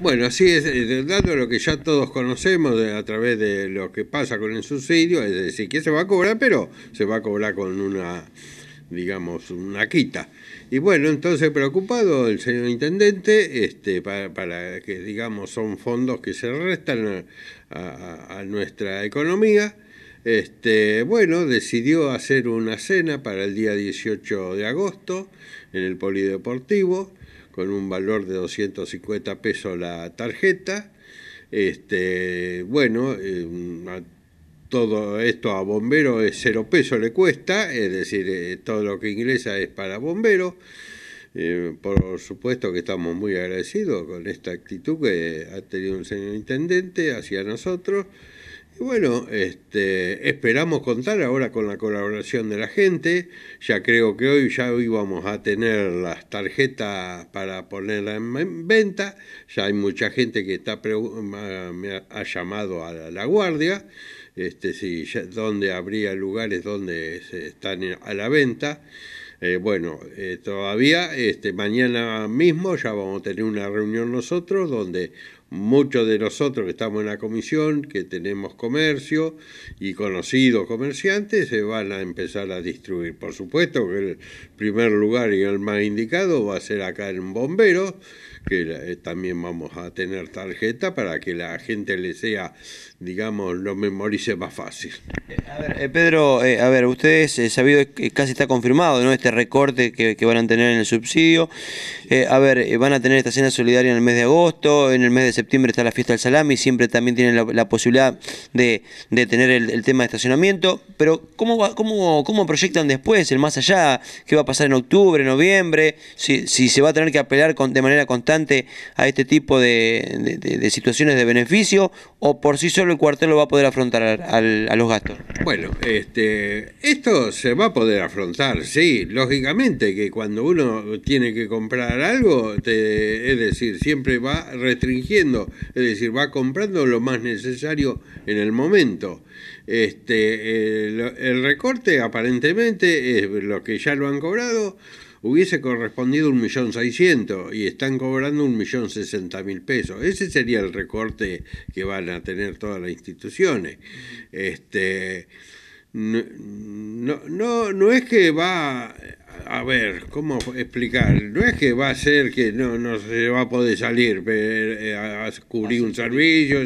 Bueno, así es, eh, dado lo que ya todos conocemos a través de lo que pasa con el subsidio, es decir, que se va a cobrar, pero se va a cobrar con una, digamos, una quita. Y bueno, entonces preocupado el señor intendente, este, para, que digamos son fondos que se restan a, nuestra economía, este, bueno, decidió hacer una cena para el día 18 de agosto en el Polideportivo con un valor de 250 pesos la tarjeta. Este, bueno, eh, todo esto a bombero es cero pesos le cuesta, es decir, eh, todo lo que ingresa es para bombero. Eh, por supuesto que estamos muy agradecidos con esta actitud que ha tenido el señor intendente hacia nosotros. Bueno, este, esperamos contar ahora con la colaboración de la gente. Ya creo que hoy ya íbamos a tener las tarjetas para ponerlas en venta. Ya hay mucha gente que está me ha llamado a la guardia, este, si donde habría lugares donde se están a la venta. Eh, bueno, eh, todavía este, mañana mismo ya vamos a tener una reunión nosotros donde muchos de nosotros que estamos en la comisión, que tenemos comercio y conocidos comerciantes, se van a empezar a distribuir. Por supuesto que el primer lugar y el más indicado va a ser acá en Bomberos, que eh, también vamos a tener tarjeta para que la gente le sea, digamos, lo memorice más fácil. Eh, a ver, eh, Pedro, a ver, ustedes, sabido, casi está confirmado, ¿no? Este recorte que, que van a tener en el subsidio. a ver, van a tener esta cena solidaria en el mes de agosto, en el mes de septiembre está la fiesta del salami, siempre también tienen la, posibilidad de, tener el, tema de estacionamiento, pero ¿cómo, va, cómo, ¿cómo proyectan después el más allá? ¿Qué va a pasar en octubre, noviembre? Si, si se va a tener que apelar con, de manera constante a este tipo de, de, situaciones de beneficio o por sí solo el cuartel lo va a poder afrontar al, a los gastos? Bueno, este, esto se va a poder afrontar, sí, lógicamente que cuando uno tiene que comprar algo, es decir, siempre va restringiendo es decir, va comprando lo más necesario en el momento. Este, el, recorte aparentemente es lo que ya lo han cobrado, hubiese correspondido un millón y están cobrando un millón pesos. Ese sería el recorte que van a tener todas las instituciones. Este, no, no, no es que va a ver, ¿cómo explicar? No es que va a ser que no, no se va a poder salir eh, a, cubrir ah, un servicio,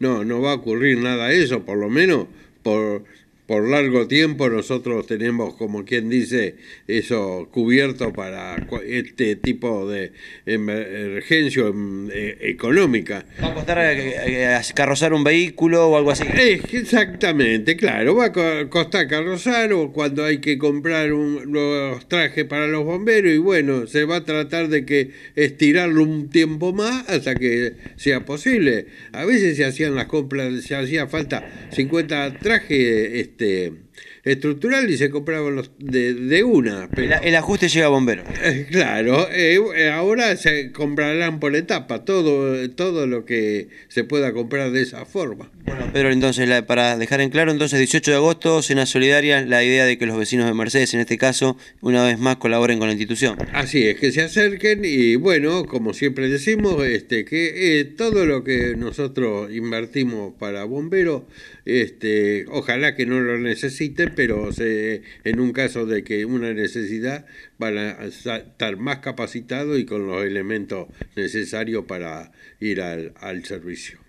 no, no va a ocurrir nada de eso, por lo menos por por largo tiempo nosotros tenemos, como quien dice, eso cubierto para este tipo de emergencia mm, e, económica. Va a costar eh, eh, eh, carrozar un vehículo o algo así. exactamente, claro, va a costar carrozar o cuando hay que comprar un, los trajes para los bomberos y bueno, se va a tratar de que estirarlo un tiempo más hasta que sea posible. A veces se hacían las compras, se hacía falta 50 trajes este, estructural y se compraban los de, una. el, ajuste llega a bombero. Eh, claro, eh, eh, ahora se comprarán por etapa todo, todo lo que se pueda comprar de esa forma. Bueno, Pedro, entonces, para dejar en claro, entonces, 18 de agosto, Cena Solidaria, la idea de que los vecinos de Mercedes, en este caso, una vez más colaboren con la institución. Así es, que se acerquen y bueno, como siempre decimos, este, que todo lo que nosotros invertimos para bomberos, este, ojalá que no lo necesiten pero en un caso de que una necesidad van a estar más capacitados y con los elementos necesarios para ir al servicio.